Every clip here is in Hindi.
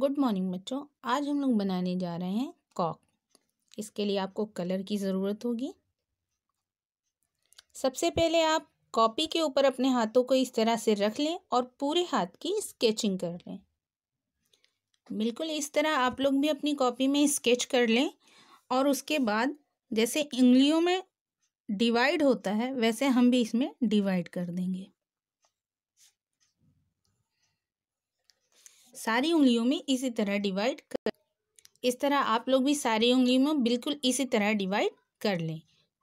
गुड मॉर्निंग बच्चों आज हम लोग बनाने जा रहे हैं कॉक इसके लिए आपको कलर की ज़रूरत होगी सबसे पहले आप कॉपी के ऊपर अपने हाथों को इस तरह से रख लें और पूरे हाथ की स्केचिंग कर लें बिल्कुल इस तरह आप लोग भी अपनी कॉपी में स्केच कर लें और उसके बाद जैसे उंगलियों में डिवाइड होता है वैसे हम भी इसमें डिवाइड कर देंगे सारी उंगलियों में इसी तरह डिवाइड कर इस तरह आप लोग भी सारी उंगलियों में बिल्कुल इसी तरह डिवाइड कर लें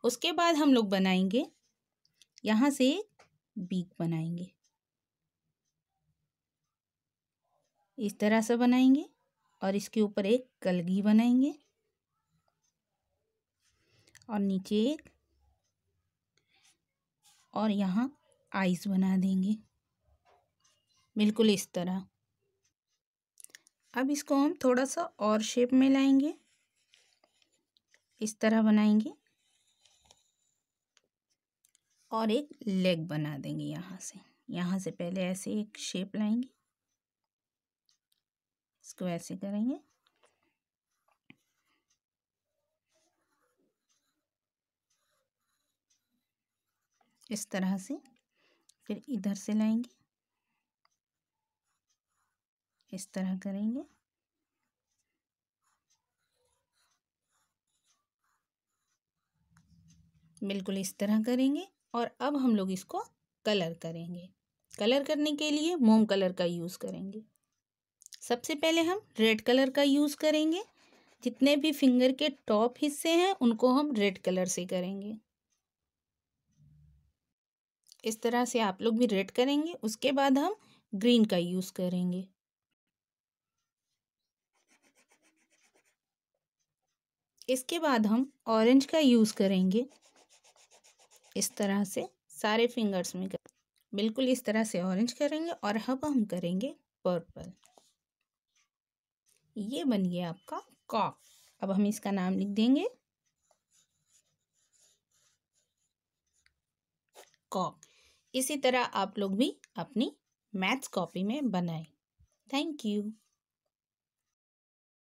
उसके बाद हम लोग बनाएंगे यहाँ से बीक बनाएंगे इस तरह से बनाएंगे और इसके ऊपर एक कलगी बनाएंगे और नीचे एक और यहाँ आइस बना देंगे बिल्कुल इस तरह अब इसको हम थोड़ा सा और शेप में लाएंगे इस तरह बनाएंगे और एक लेग बना देंगे यहाँ से यहाँ से पहले ऐसे एक शेप लाएंगे इसको ऐसे करेंगे इस तरह से फिर इधर से लाएंगे इस तरह करेंगे बिल्कुल इस तरह करेंगे और अब हम लोग इसको कलर करेंगे कलर करने के लिए मोम कलर का यूज़ करेंगे सबसे पहले हम रेड कलर का यूज़ करेंगे जितने भी फिंगर के टॉप हिस्से हैं उनको हम रेड कलर से करेंगे इस तरह से आप लोग भी रेड करेंगे उसके बाद हम ग्रीन का यूज़ करेंगे इसके बाद हम ऑरेंज का यूज़ करेंगे इस तरह से सारे फिंगर्स में कर बिल्कुल इस तरह से ऑरेंज करेंगे और अब हम करेंगे पर्पल ये बन गया आपका कॉक अब हम इसका नाम लिख देंगे कॉक इसी तरह आप लोग भी अपनी मैथ्स कॉपी में बनाएं थैंक यू